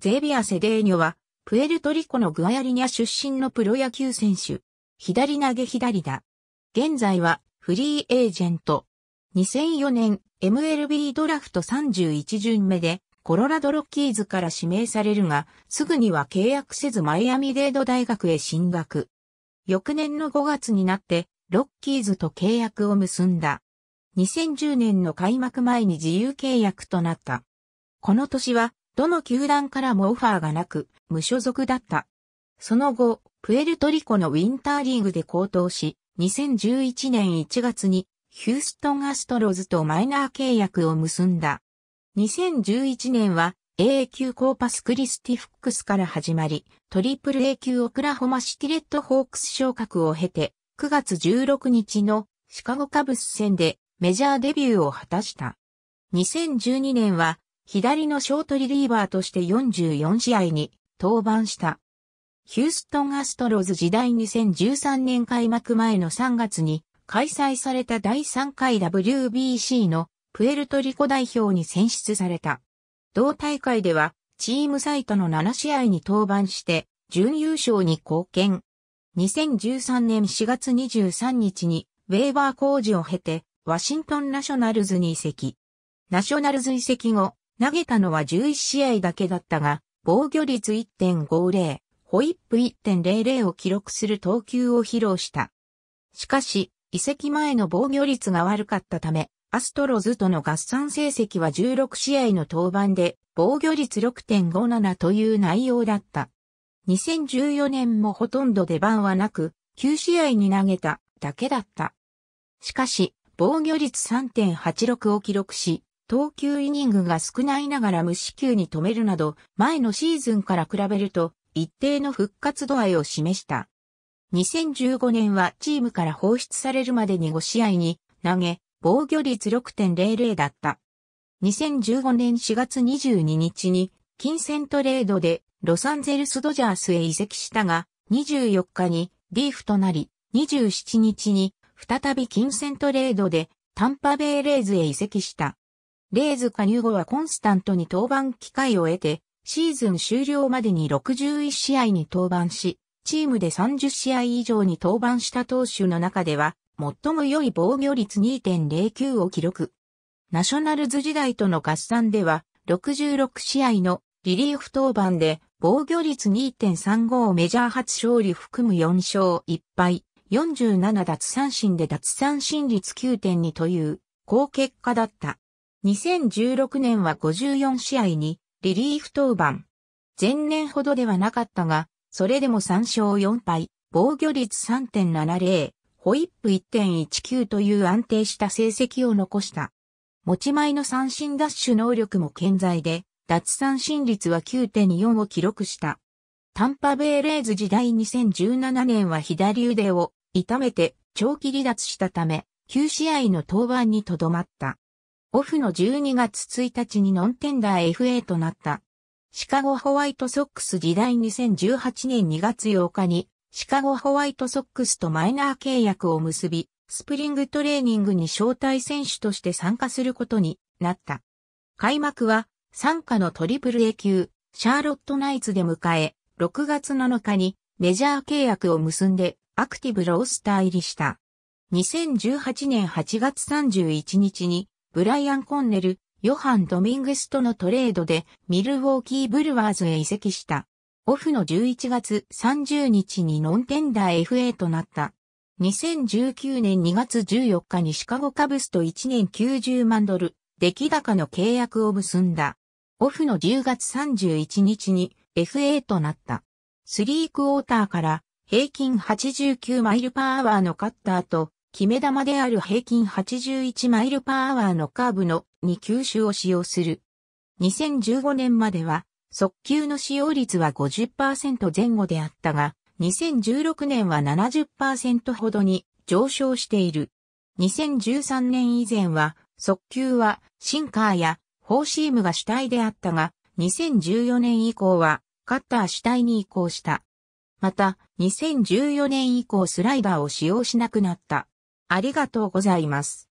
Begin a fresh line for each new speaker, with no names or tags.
ゼービア・セデーニョは、プエルトリコのグアヤリニャ出身のプロ野球選手。左投げ左だ。現在は、フリーエージェント。2004年、MLB ドラフト31巡目で、コロラドロッキーズから指名されるが、すぐには契約せずマイアミデード大学へ進学。翌年の5月になって、ロッキーズと契約を結んだ。2010年の開幕前に自由契約となった。この年はどの球団からもオファーがなく、無所属だった。その後、プエルトリコのウィンターリーグで高騰し、2011年1月にヒューストンアストロズとマイナー契約を結んだ。2011年は A 級コーパスクリスティフックスから始まり、トリプル A 級オクラホマシティレッドホークス昇格を経て、9月16日のシカゴカブス戦でメジャーデビューを果たした。2012年は左のショートリリーバーとして44試合に登板した。ヒューストンアストロズ時代2013年開幕前の3月に開催された第3回 WBC のプエルトリコ代表に選出された。同大会ではチームサイトの7試合に登板して準優勝に貢献。2013年4月23日にウェーバー工事を経てワシントンナショナルズに移籍。ナショナルズ移籍後、投げたのは11試合だけだったが、防御率1.50、ホイップ1.00を記録する投球を披露した。しかし、移籍前の防御率が悪かったため、アストロズとの合算成績は16試合の登板で、防御率6.57という内容だった。2014年もほとんど出番はなく、9試合に投げただけだった。しかし、防御率3.86を記録し、投球イニングが少ないながら無四球に止めるなど、前のシーズンから比べると、一定の復活度合いを示した。2015年はチームから放出されるまでに5試合に投げ、防御率6.00だった。2015年4月22日に、金銭トレードでロサンゼルスドジャースへ移籍したが、24日にリーフとなり、27日に再び金銭トレードでタンパベイレーズへ移籍した。レーズ加入後はコンスタントに登板機会を得て、シーズン終了までに61試合に登板し、チームで30試合以上に登板した投手の中では、最も良い防御率2.09を記録。ナショナルズ時代との合算では、66試合のリリーフ登板で、防御率2.35をメジャー初勝利含む4勝1敗、47奪三振で奪三振率9.2という、好結果だった。2016年は54試合にリリーフ登板。前年ほどではなかったが、それでも3勝4敗、防御率3.70、ホイップ1.19という安定した成績を残した。持ち前の三振ダッシュ能力も健在で、脱三振率は9.4を記録した。タンパベイレーズ時代2017年は左腕を痛めて長期離脱したため、9試合の登板にとどまった。オフの12月1日にノンテンダー FA となった。シカゴホワイトソックス時代2018年2月8日にシカゴホワイトソックスとマイナー契約を結び、スプリングトレーニングに招待選手として参加することになった。開幕は参加のトリプル A 級シャーロットナイツで迎え、6月7日にメジャー契約を結んでアクティブロースター入りした。2018年8月31日にブライアン・コンネル、ヨハン・ドミングスとのトレードでミルウォーキー・ブルワーズへ移籍した。オフの11月30日にノンテンダー FA となった。2019年2月14日にシカゴカブスと1年90万ドル、出来高の契約を結んだ。オフの10月31日に FA となった。スリークォーターから平均89マイルパーアワーのカッターと決め球である平均81マイルパーアワーのカーブの2球種を使用する。2015年までは、速球の使用率は50%前後であったが、2016年は70%ほどに上昇している。2013年以前は、速球はシンカーやフォーシームが主体であったが、2014年以降はカッター主体に移行した。また、2014年以降スライダーを使用しなくなった。ありがとうございます。